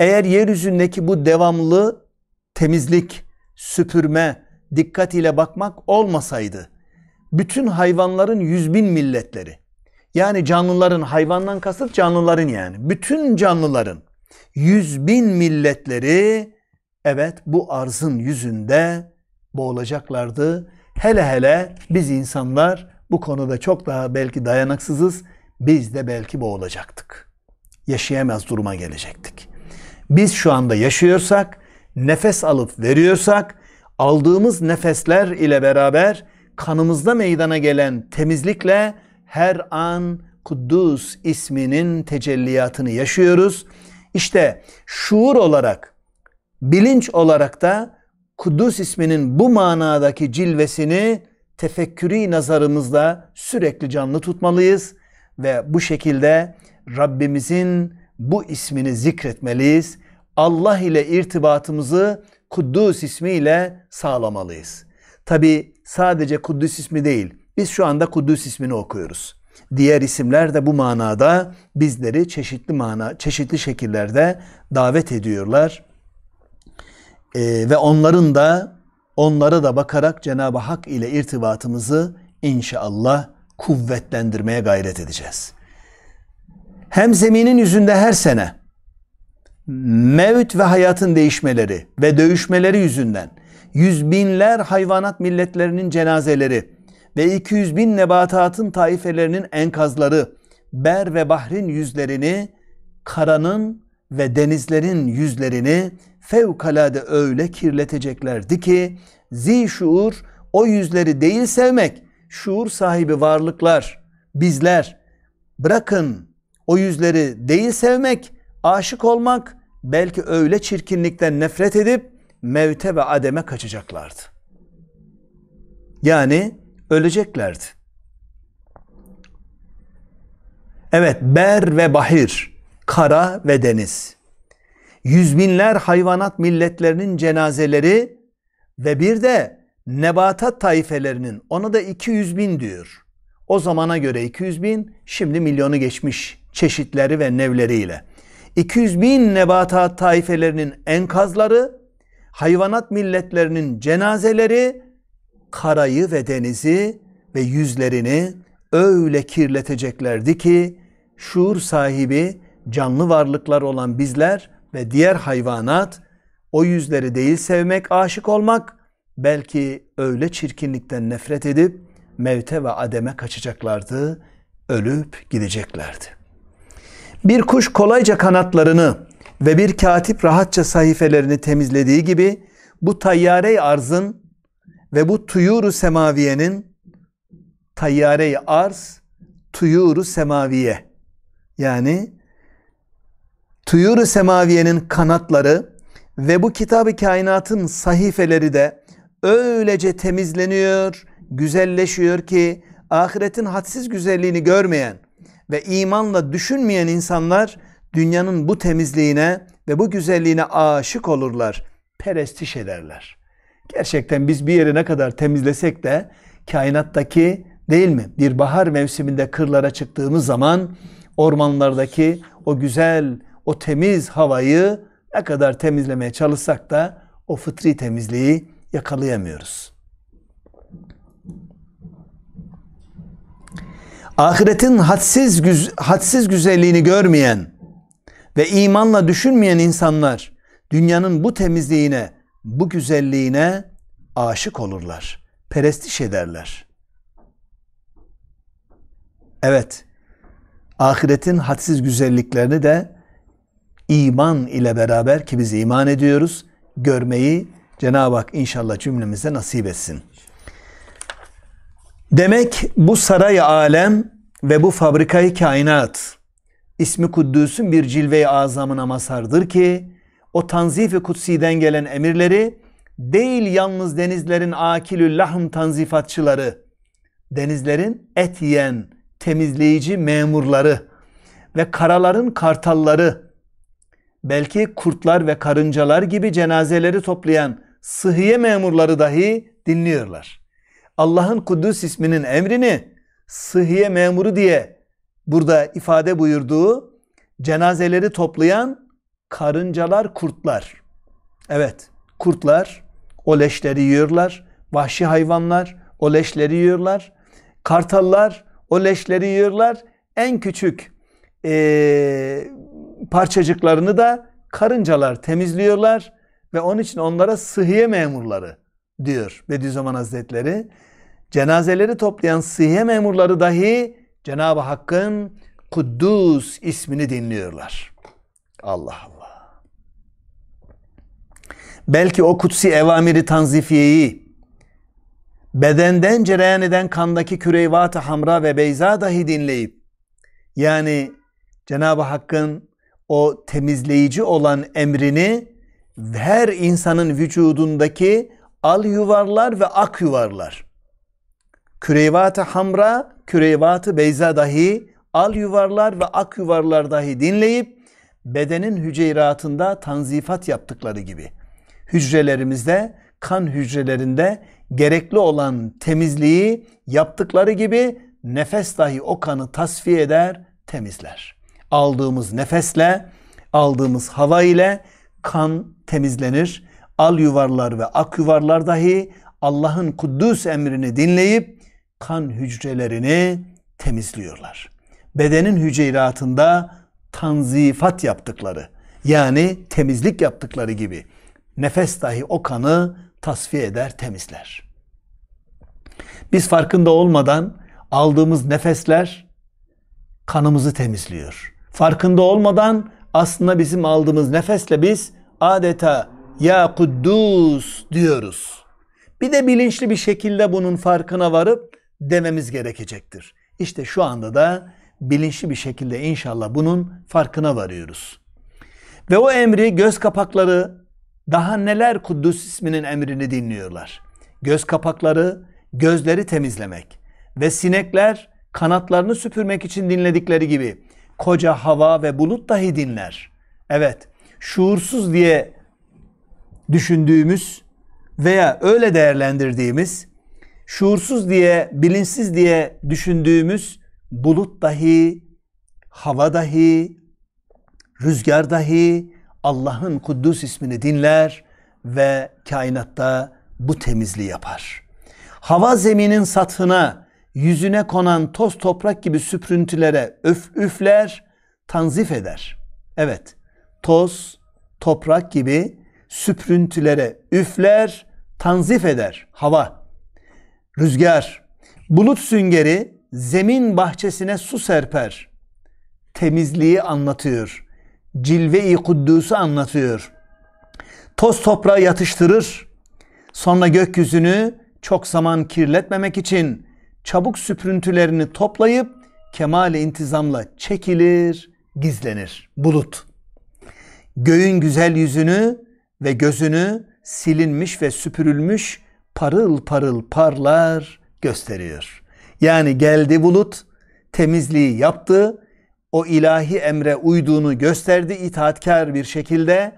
Speaker 2: Eğer yeryüzündeki bu devamlı temizlik, süpürme, dikkat ile bakmak olmasaydı bütün hayvanların yüz bin milletleri yani canlıların hayvandan kasıt canlıların yani bütün canlıların yüz bin milletleri evet bu arzın yüzünde boğulacaklardı. Hele hele biz insanlar bu konuda çok daha belki dayanaksızız. Biz de belki boğulacaktık yaşayamaz duruma gelecektik. Biz şu anda yaşıyorsak, nefes alıp veriyorsak, aldığımız nefesler ile beraber kanımızda meydana gelen temizlikle her an Kuddus isminin tecelliyatını yaşıyoruz. İşte şuur olarak, bilinç olarak da Kuddus isminin bu manadaki cilvesini tefekkürü nazarımızda sürekli canlı tutmalıyız ve bu şekilde Rabbimizin bu ismini zikretmeliyiz. Allah ile irtibatımızı Kuddus ismiyle sağlamalıyız. Tabi sadece Kuddus ismi değil. Biz şu anda Kuddus ismini okuyoruz. Diğer isimler de bu manada bizleri çeşitli mana, çeşitli şekillerde davet ediyorlar. Ee, ve onların da onlara da bakarak Cenab-ı Hak ile irtibatımızı inşallah kuvvetlendirmeye gayret edeceğiz hem zeminin yüzünde her sene mevt ve hayatın değişmeleri ve dövüşmeleri yüzünden yüz binler hayvanat milletlerinin cenazeleri ve 200 bin nebatatın taifelerinin enkazları ber ve bahrin yüzlerini karanın ve denizlerin yüzlerini fevkalade öyle kirleteceklerdi ki zi şuur o yüzleri değil sevmek şuur sahibi varlıklar bizler bırakın o yüzleri değil sevmek, aşık olmak belki öyle çirkinlikten nefret edip mevte ve ademe kaçacaklardı. Yani öleceklerdi. Evet ber ve bahir, kara ve deniz. Yüzbinler hayvanat milletlerinin cenazeleri ve bir de nebatat taifelerinin ona da 200 bin diyor. O zamana göre 200 bin şimdi milyonu geçmiş çeşitleri ve nevleriyle. 200 bin nebatat taifelerinin enkazları, hayvanat milletlerinin cenazeleri, karayı ve denizi ve yüzlerini öyle kirleteceklerdi ki şuur sahibi canlı varlıklar olan bizler ve diğer hayvanat o yüzleri değil sevmek, aşık olmak belki öyle çirkinlikten nefret edip mevte ve ademe kaçacaklardı, ölüp gideceklerdi. Bir kuş kolayca kanatlarını ve bir katip rahatça sayfelerini temizlediği gibi bu tayyare arzın ve bu tuyuru semaviyenin tayyare arz tuyuru semaviye yani tuyuru semaviyenin kanatları ve bu kitabı kainatın sahifeleri de öylece temizleniyor, güzelleşiyor ki ahiretin hadsiz güzelliğini görmeyen ve imanla düşünmeyen insanlar dünyanın bu temizliğine ve bu güzelliğine aşık olurlar, perestiş ederler. Gerçekten biz bir yere ne kadar temizlesek de kainattaki değil mi? Bir bahar mevsiminde kırlara çıktığımız zaman ormanlardaki o güzel, o temiz havayı ne kadar temizlemeye çalışsak da o fıtri temizliği yakalayamıyoruz. ahiretin hadsiz, güz hadsiz güzelliğini görmeyen ve imanla düşünmeyen insanlar dünyanın bu temizliğine, bu güzelliğine aşık olurlar. Perestiş ederler. Evet, ahiretin hadsiz güzelliklerini de iman ile beraber ki biz iman ediyoruz, görmeyi Cenab-ı Hak inşallah cümlemize nasip etsin. Demek bu saray alem ve bu fabrikayı kainat ismi Kuddüs'ün bir cilve-i azamına masardır ki o tanzif-i kutsiden gelen emirleri değil yalnız denizlerin akilül lahm tanzifatçıları, denizlerin et yiyen temizleyici memurları ve karaların kartalları, belki kurtlar ve karıncalar gibi cenazeleri toplayan sıhhiye memurları dahi dinliyorlar. Allah'ın Kudüs isminin emrini sıhhiye memuru diye burada ifade buyurduğu cenazeleri toplayan karıncalar kurtlar. Evet kurtlar o leşleri yiyorlar. Vahşi hayvanlar o leşleri yiyorlar. Kartallar o leşleri yiyorlar. En küçük e, parçacıklarını da karıncalar temizliyorlar ve onun için onlara sıhhiye memurları diyor Bediüzzaman Hazretleri cenazeleri toplayan sıhhiye memurları dahi Cenab-ı Hakk'ın Kuddus ismini dinliyorlar. Allah Allah. Belki o kutsi evamiri tanzifiyeyi bedenden cereyan eden kandaki küreyvat-ı hamra ve beyza dahi dinleyip yani Cenab-ı Hakk'ın o temizleyici olan emrini her insanın vücudundaki al yuvarlar ve ak yuvarlar küreyvat hamra, küreyvat beyza dahi al yuvarlar ve ak yuvarlar dahi dinleyip bedenin hüceyratında tanzifat yaptıkları gibi hücrelerimizde kan hücrelerinde gerekli olan temizliği yaptıkları gibi nefes dahi o kanı tasfiye eder, temizler. Aldığımız nefesle, aldığımız hava ile kan temizlenir. Al yuvarlar ve ak yuvarlar dahi Allah'ın kuddüs emrini dinleyip kan hücrelerini temizliyorlar. Bedenin hücreatında tanzifat yaptıkları yani temizlik yaptıkları gibi nefes dahi o kanı tasfiye eder, temizler. Biz farkında olmadan aldığımız nefesler kanımızı temizliyor. Farkında olmadan aslında bizim aldığımız nefesle biz adeta ya kuddus diyoruz. Bir de bilinçli bir şekilde bunun farkına varıp dememiz gerekecektir. İşte şu anda da bilinçli bir şekilde inşallah bunun farkına varıyoruz. Ve o emri göz kapakları daha neler Kuddus isminin emrini dinliyorlar. Göz kapakları gözleri temizlemek ve sinekler kanatlarını süpürmek için dinledikleri gibi koca hava ve bulut dahi dinler. Evet şuursuz diye düşündüğümüz veya öyle değerlendirdiğimiz şuursuz diye, bilinçsiz diye düşündüğümüz bulut dahi, hava dahi, rüzgar dahi Allah'ın Kuddus ismini dinler ve kainatta bu temizliği yapar. Hava zeminin satına, yüzüne konan toz toprak gibi süprüntülere öf üfler, tanzif eder. Evet, toz, toprak gibi süprüntülere üfler, tanzif eder hava rüzgar, bulut süngeri zemin bahçesine su serper. Temizliği anlatıyor. Cilve-i Kuddüs'ü anlatıyor. Toz toprağı yatıştırır. Sonra gökyüzünü çok zaman kirletmemek için çabuk süprüntülerini toplayıp kemale intizamla çekilir, gizlenir. Bulut. Göğün güzel yüzünü ve gözünü silinmiş ve süpürülmüş parıl parıl parlar gösteriyor. Yani geldi bulut, temizliği yaptı, o ilahi emre uyduğunu gösterdi itaatkar bir şekilde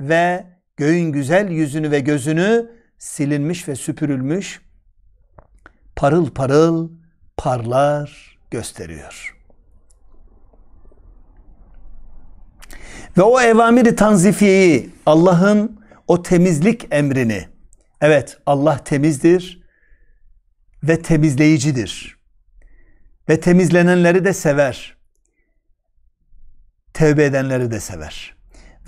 Speaker 2: ve göğün güzel yüzünü ve gözünü silinmiş ve süpürülmüş parıl parıl parlar gösteriyor. Ve o evamiri tanzifiyi Allah'ın o temizlik emrini Evet Allah temizdir ve temizleyicidir. Ve temizlenenleri de sever. Tevbe edenleri de sever.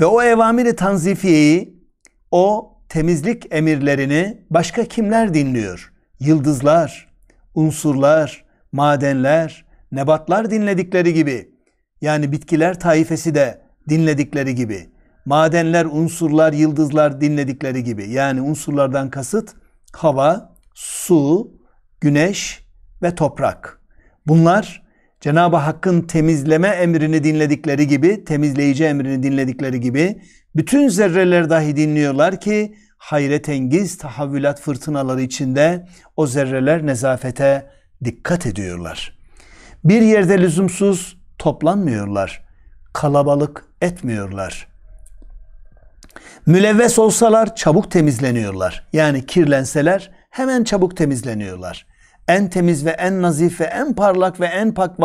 Speaker 2: Ve o evamiri tanzifiyeyi, o temizlik emirlerini başka kimler dinliyor? Yıldızlar, unsurlar, madenler, nebatlar dinledikleri gibi. Yani bitkiler taifesi de dinledikleri gibi madenler, unsurlar, yıldızlar dinledikleri gibi. Yani unsurlardan kasıt hava, su, güneş ve toprak. Bunlar Cenab-ı Hakk'ın temizleme emrini dinledikleri gibi, temizleyici emrini dinledikleri gibi bütün zerreler dahi dinliyorlar ki hayretengiz tahavvülat fırtınaları içinde o zerreler nezafete dikkat ediyorlar. Bir yerde lüzumsuz toplanmıyorlar, kalabalık etmiyorlar. Mülevves olsalar çabuk temizleniyorlar. Yani kirlenseler hemen çabuk temizleniyorlar. En temiz ve en nazif ve en parlak ve en pak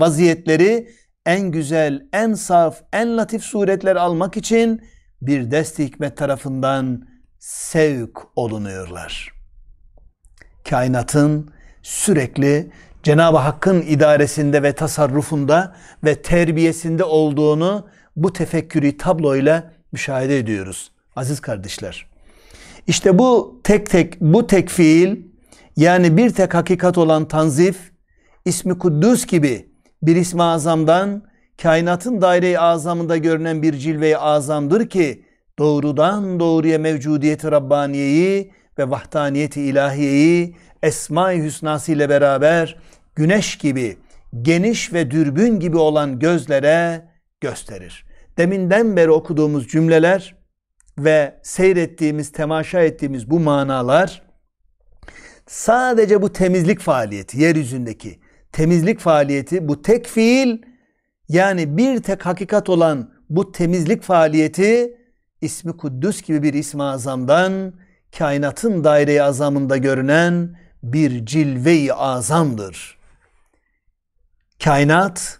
Speaker 2: vaziyetleri en güzel, en saf, en latif suretler almak için bir dest hikmet tarafından sevk olunuyorlar. Kainatın sürekli Cenab-ı Hakk'ın idaresinde ve tasarrufunda ve terbiyesinde olduğunu bu tefekkürü tabloyla müşahede ediyoruz aziz kardeşler. İşte bu tek tek bu tek fiil yani bir tek hakikat olan tanzif ismi Kuddüs gibi bir ismi azamdan kainatın daire-i azamında görünen bir cilve-i azamdır ki doğrudan doğruya mevcudiyeti Rabbaniye'yi ve vahdaniyeti ilahiyeyi Esma-i Hüsnası ile beraber güneş gibi geniş ve dürbün gibi olan gözlere gösterir deminden beri okuduğumuz cümleler ve seyrettiğimiz, temaşa ettiğimiz bu manalar sadece bu temizlik faaliyeti, yeryüzündeki temizlik faaliyeti, bu tek fiil yani bir tek hakikat olan bu temizlik faaliyeti ismi Kuddüs gibi bir ismi azamdan kainatın daire-i azamında görünen bir cilve-i azamdır. Kainat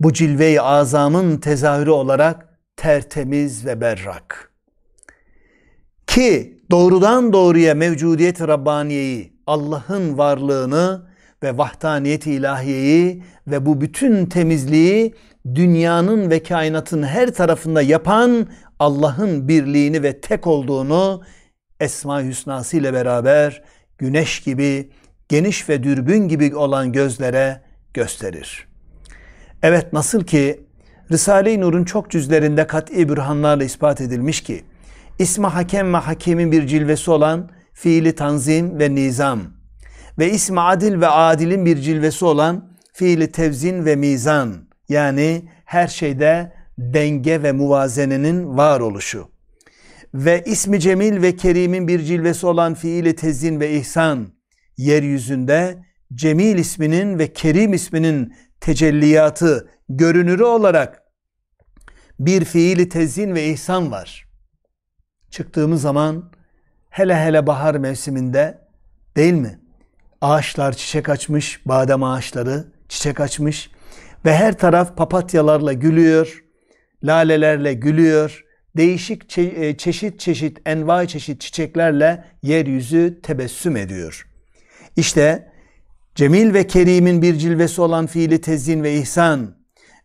Speaker 2: bu cilve-i azamın tezahürü olarak tertemiz ve berrak. Ki doğrudan doğruya mevcudiyet-i Rabbaniye'yi, Allah'ın varlığını ve vahdaniyet-i ilahiyeyi ve bu bütün temizliği dünyanın ve kainatın her tarafında yapan Allah'ın birliğini ve tek olduğunu Esma-i Hüsnası ile beraber güneş gibi geniş ve dürbün gibi olan gözlere gösterir.'' Evet nasıl ki Risale-i Nur'un çok cüzlerinde kat'i bürhanlarla ispat edilmiş ki ismi hakem ve hakemin bir cilvesi olan fiili tanzim ve nizam ve ismi adil ve adilin bir cilvesi olan fiili tevzin ve mizan yani her şeyde denge ve muvazenenin var oluşu ve ismi cemil ve kerimin bir cilvesi olan fiili tezin ve ihsan yeryüzünde cemil isminin ve kerim isminin tecelliyatı, görünürü olarak bir fiili tezin ve ihsan var. Çıktığımız zaman hele hele bahar mevsiminde değil mi? Ağaçlar çiçek açmış, badem ağaçları çiçek açmış ve her taraf papatyalarla gülüyor, lalelerle gülüyor. Değişik çe e, çeşit çeşit, envai çeşit çiçeklerle yeryüzü tebessüm ediyor. İşte Cemil ve Kerim'in bir cilvesi olan fiili tezin ve ihsan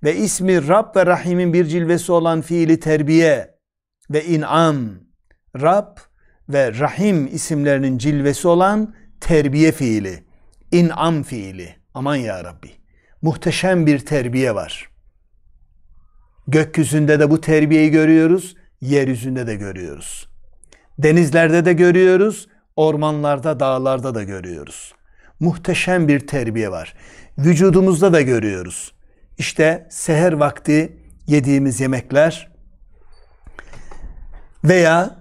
Speaker 2: ve ismi Rab ve Rahim'in bir cilvesi olan fiili terbiye ve in'am, Rab ve Rahim isimlerinin cilvesi olan terbiye fiili, in'am fiili. Aman ya Rabbi. Muhteşem bir terbiye var. Gökyüzünde de bu terbiyeyi görüyoruz, yeryüzünde de görüyoruz. Denizlerde de görüyoruz, ormanlarda, dağlarda da görüyoruz muhteşem bir terbiye var. Vücudumuzda da görüyoruz. İşte seher vakti yediğimiz yemekler veya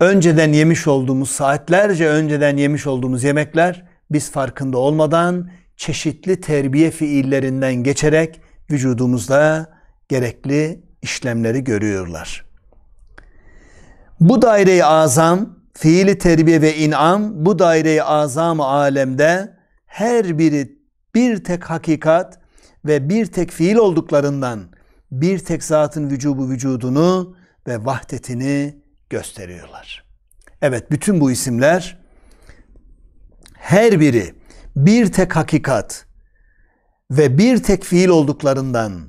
Speaker 2: önceden yemiş olduğumuz saatlerce önceden yemiş olduğumuz yemekler biz farkında olmadan çeşitli terbiye fiillerinden geçerek vücudumuzda gerekli işlemleri görüyorlar. Bu daire-i azam fiili terbiye ve inam bu daire-i azam alemde her biri bir tek hakikat ve bir tek fiil olduklarından bir tek zatın vücubu vücudunu ve vahdetini gösteriyorlar. Evet bütün bu isimler her biri bir tek hakikat ve bir tek fiil olduklarından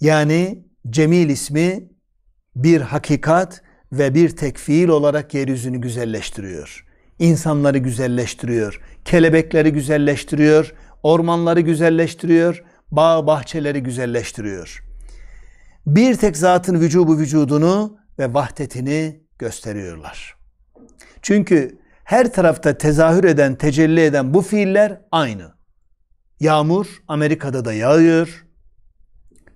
Speaker 2: yani Cemil ismi bir hakikat ve bir tek fiil olarak yeryüzünü güzelleştiriyor. İnsanları güzelleştiriyor, kelebekleri güzelleştiriyor, ormanları güzelleştiriyor, bağ bahçeleri güzelleştiriyor. Bir tek zatın vücubu vücudunu ve vahdetini gösteriyorlar. Çünkü her tarafta tezahür eden, tecelli eden bu fiiller aynı. Yağmur Amerika'da da yağıyor,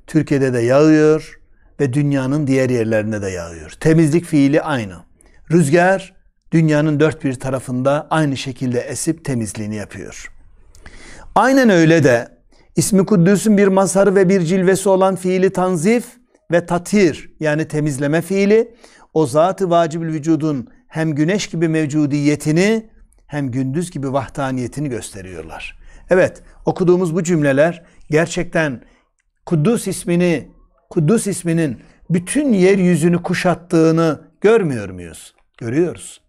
Speaker 2: Türkiye'de de yağıyor, ve dünyanın diğer yerlerine de yağıyor. Temizlik fiili aynı. Rüzgar dünyanın dört bir tarafında aynı şekilde esip temizliğini yapıyor. Aynen öyle de İsmi Kuddüs'ün bir mazharı ve bir cilvesi olan fiili tanzif ve tatir yani temizleme fiili o zatı vacibül vücudun hem güneş gibi mevcudiyetini hem gündüz gibi vahdaniyetini gösteriyorlar. Evet okuduğumuz bu cümleler gerçekten Kuddüs ismini Kudüs isminin bütün yeryüzünü kuşattığını görmüyor muyuz? Görüyoruz.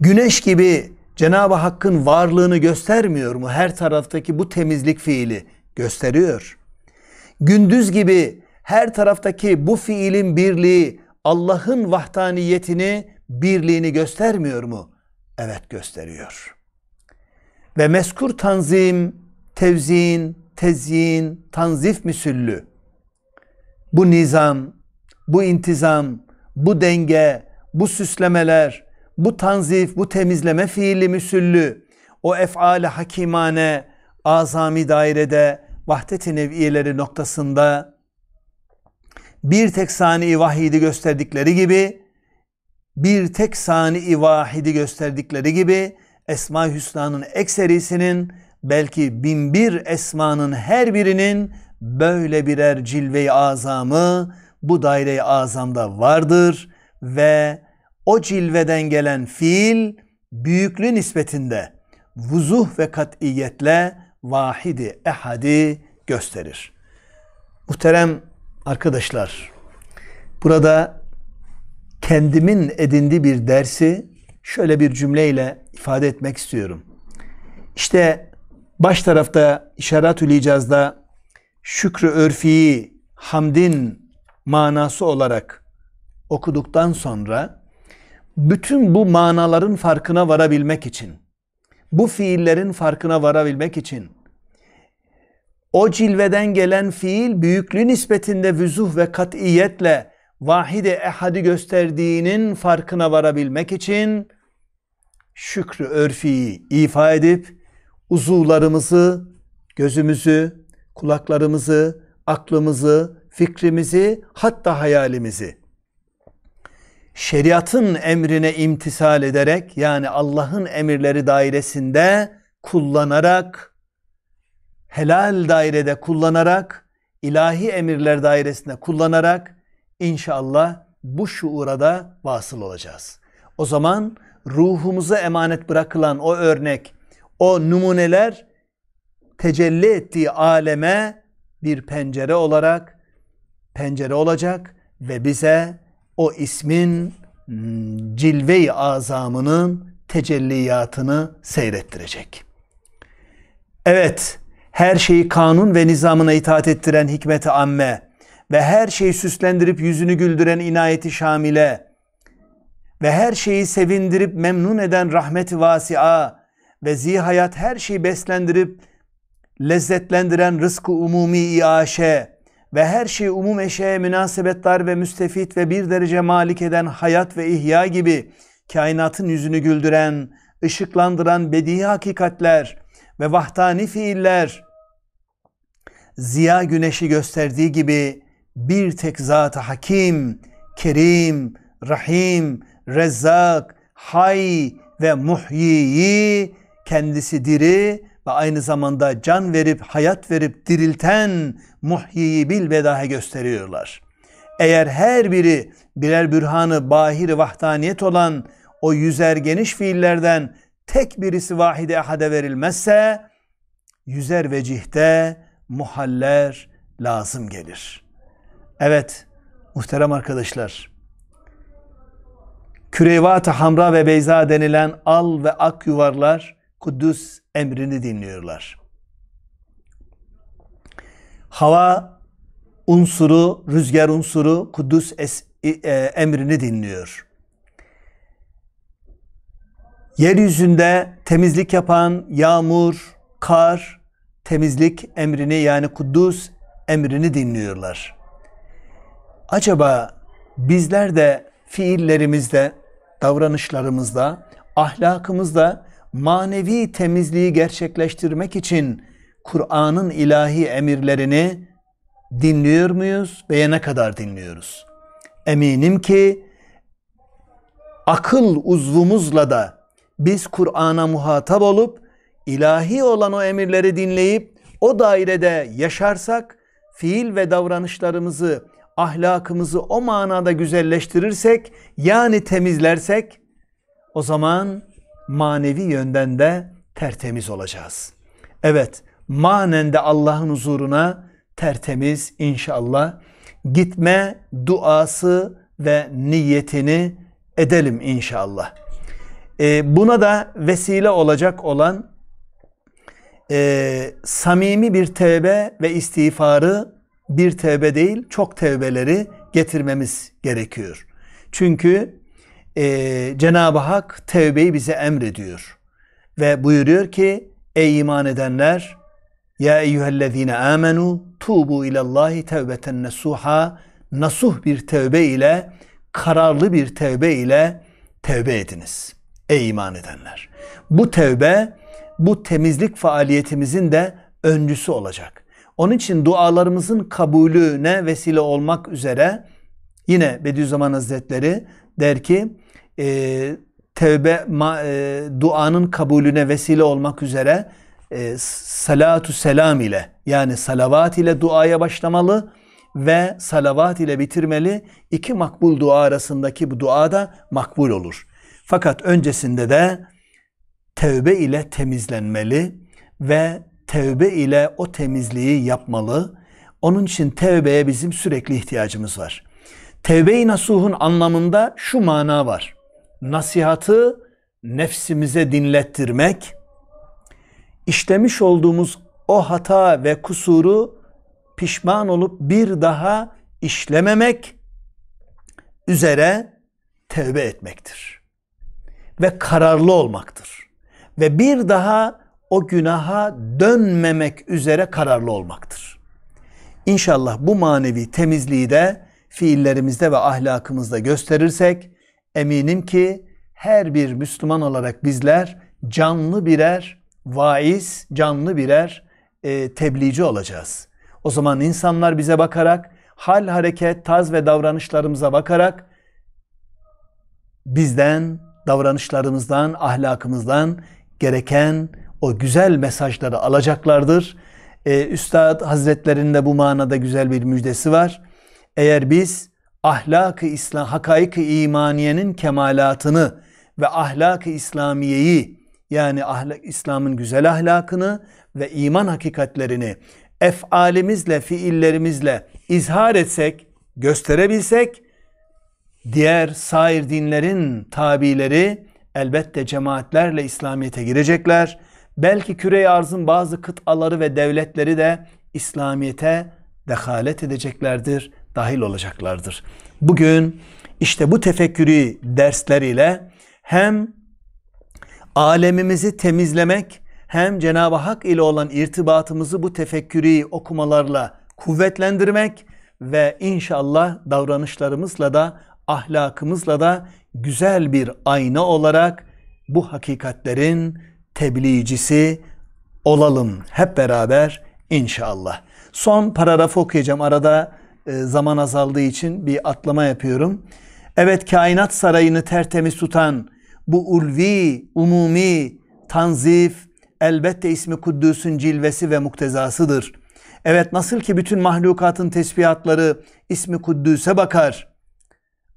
Speaker 2: Güneş gibi Cenab-ı Hakk'ın varlığını göstermiyor mu? Her taraftaki bu temizlik fiili gösteriyor. Gündüz gibi her taraftaki bu fiilin birliği Allah'ın vahdaniyetini, birliğini göstermiyor mu? Evet gösteriyor. Ve mezkur tanzim, tevzin, tezyin, tanzif misüllü bu nizam, bu intizam, bu denge, bu süslemeler, bu tanzif, bu temizleme fiili müsüllü, o efali hakimane, azami dairede, vahdet-i nev'iyeleri noktasında bir tek sani vahidi gösterdikleri gibi, bir tek sani vahidi gösterdikleri gibi, Esma-i Hüsna'nın ekserisinin belki bin bir esmanın her birinin böyle birer cilve-i azamı bu daire-i azamda vardır ve o cilveden gelen fiil büyüklüğü nispetinde vuzuh ve kat'iyetle vahidi ehadi gösterir. Muhterem arkadaşlar burada kendimin edindiği bir dersi şöyle bir cümleyle ifade etmek istiyorum. İşte baş tarafta işaret-ül icazda şükrü örfiyi, hamdin manası olarak okuduktan sonra bütün bu manaların farkına varabilmek için, bu fiillerin farkına varabilmek için o cilveden gelen fiil büyüklüğü nispetinde vüzuh ve katiyetle vahide ehadi gösterdiğinin farkına varabilmek için şükrü örfiyi ifa edip uzuvlarımızı, gözümüzü, kulaklarımızı, aklımızı, fikrimizi, hatta hayalimizi şeriatın emrine imtisal ederek yani Allah'ın emirleri dairesinde kullanarak helal dairede kullanarak ilahi emirler dairesinde kullanarak inşallah bu şuura da vasıl olacağız. O zaman ruhumuza emanet bırakılan o örnek, o numuneler tecelli ettiği aleme bir pencere olarak pencere olacak ve bize o ismin hmm, cilve-i azamının tecelliyatını seyrettirecek. Evet, her şeyi kanun ve nizamına itaat ettiren hikmeti amme ve her şeyi süslendirip yüzünü güldüren inayeti şamile ve her şeyi sevindirip memnun eden rahmeti vasia ve zihayat her şeyi beslendirip lezzetlendiren rızkı umumi iaşe ve her şeyi umum eşeğe münasebetdar ve müstefit ve bir derece malik eden hayat ve ihya gibi kainatın yüzünü güldüren, ışıklandıran bedihi hakikatler ve vahdani fiiller ziya güneşi gösterdiği gibi bir tek zat hakim, kerim, rahim, rezzak, hay ve muhyiyi kendisi diri ve aynı zamanda can verip hayat verip dirilten muhyiyi bil vedahe gösteriyorlar. Eğer her biri birer bürhanı bahir vahdaniyet olan o yüzer geniş fiillerden tek birisi vahide ahade verilmezse yüzer vecihte muhaller lazım gelir. Evet muhterem arkadaşlar kürevat hamra ve beyza denilen al ve ak yuvarlar Kudüs emrini dinliyorlar. Hava unsuru, rüzgar unsuru Kudüs es, e, e, emrini dinliyor. Yeryüzünde temizlik yapan yağmur, kar, temizlik emrini yani Kudüs emrini dinliyorlar. Acaba bizler de fiillerimizde, davranışlarımızda, ahlakımızda manevi temizliği gerçekleştirmek için Kur'an'ın ilahi emirlerini dinliyor muyuz ve ne kadar dinliyoruz? Eminim ki akıl uzvumuzla da biz Kur'an'a muhatap olup ilahi olan o emirleri dinleyip o dairede yaşarsak fiil ve davranışlarımızı ahlakımızı o manada güzelleştirirsek yani temizlersek o zaman manevi yönden de tertemiz olacağız. Evet manen de Allah'ın huzuruna tertemiz inşallah gitme duası ve niyetini edelim inşallah. Ee, buna da vesile olacak olan e, samimi bir tevbe ve istiğfarı bir tevbe değil çok tevbeleri getirmemiz gerekiyor. Çünkü e, Cenab-ı Hak tevbeyi bize emrediyor. Ve buyuruyor ki ey iman edenler ya eyyühellezine amenu tubu ilallahi tevbeten nasuha nasuh bir tevbe ile kararlı bir tevbe ile tevbe ediniz. Ey iman edenler. Bu tevbe bu temizlik faaliyetimizin de öncüsü olacak. Onun için dualarımızın kabulüne vesile olmak üzere yine Bediüzzaman Hazretleri der ki e, tevbe ma, e, duanın kabulüne vesile olmak üzere e, salatu selam ile yani salavat ile duaya başlamalı ve salavat ile bitirmeli. iki makbul dua arasındaki bu dua da makbul olur. Fakat öncesinde de tevbe ile temizlenmeli ve tevbe ile o temizliği yapmalı. Onun için tevbeye bizim sürekli ihtiyacımız var. Tevbe-i nasuhun anlamında şu mana var. Nasihatı nefsimize dinlettirmek, işlemiş olduğumuz o hata ve kusuru pişman olup bir daha işlememek üzere tevbe etmektir. Ve kararlı olmaktır. Ve bir daha o günaha dönmemek üzere kararlı olmaktır. İnşallah bu manevi temizliği de fiillerimizde ve ahlakımızda gösterirsek eminim ki her bir Müslüman olarak bizler canlı birer vaiz, canlı birer e, tebliğci olacağız. O zaman insanlar bize bakarak, hal, hareket, taz ve davranışlarımıza bakarak bizden, davranışlarımızdan, ahlakımızdan gereken o güzel mesajları alacaklardır. Ee, Üstad Hazretlerinin de bu manada güzel bir müjdesi var. Eğer biz ahlak-ı İslam, hakaik-i imaniyenin kemalatını ve ahlak-ı İslamiyeyi yani ahlak, İslam'ın güzel ahlakını ve iman hakikatlerini efalimizle, fiillerimizle izhar etsek, gösterebilsek diğer sair dinlerin tabileri elbette cemaatlerle İslamiyet'e girecekler. Belki küre arzın bazı kıtaları ve devletleri de İslamiyet'e dehalet edeceklerdir dahil olacaklardır. Bugün işte bu tefekkürü dersleriyle hem alemimizi temizlemek hem Cenab-ı Hak ile olan irtibatımızı bu tefekkürü okumalarla kuvvetlendirmek ve inşallah davranışlarımızla da ahlakımızla da güzel bir ayna olarak bu hakikatlerin tebliğcisi olalım hep beraber inşallah. Son paragrafı okuyacağım arada e, zaman azaldığı için bir atlama yapıyorum. Evet kainat sarayını tertemiz tutan bu ulvi, umumi, tanzif elbette ismi Kuddüs'ün cilvesi ve muktezasıdır. Evet nasıl ki bütün mahlukatın tesbihatları ismi Kuddüs'e bakar.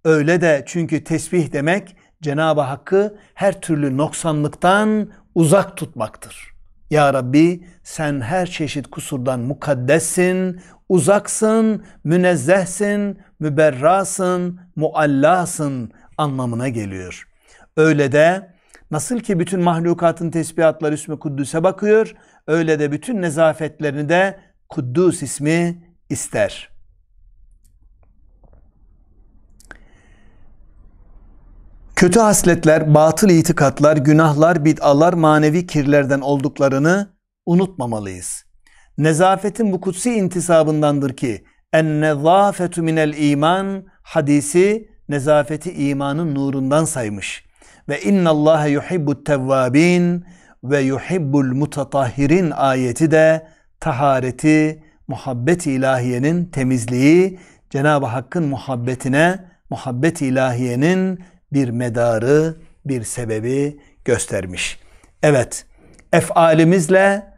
Speaker 2: Öyle de çünkü tesbih demek Cenab-ı Hakk'ı her türlü noksanlıktan uzak tutmaktır.'' Ya Rabbi sen her çeşit kusurdan mukaddessin, uzaksın, münezzehsin, müberrasın, muallasın anlamına geliyor. Öyle de nasıl ki bütün mahlukatın tesbihatları ismi Kuddüs'e bakıyor, öyle de bütün nezafetlerini de Kuddüs ismi ister.'' Kötü hasletler, batıl itikatlar, günahlar, bid'alar manevi kirlerden olduklarını unutmamalıyız. Nezafetin bu kutsi intisabındandır ki en nezafetu minel iman hadisi nezafeti imanın nurundan saymış. Ve inna Allaha yuhibbut tevvabin ve yuhibbul mutatahirin ayeti de tahareti, muhabbet ilahiyenin temizliği, Cenab-ı Hakk'ın muhabbetine, muhabbet ilahiyenin bir medarı, bir sebebi göstermiş. Evet, efalimizle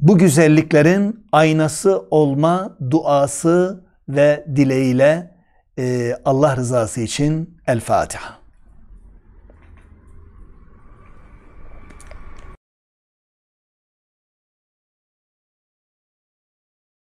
Speaker 2: bu güzelliklerin aynası olma duası ve dileğiyle e, Allah rızası için El Fatiha.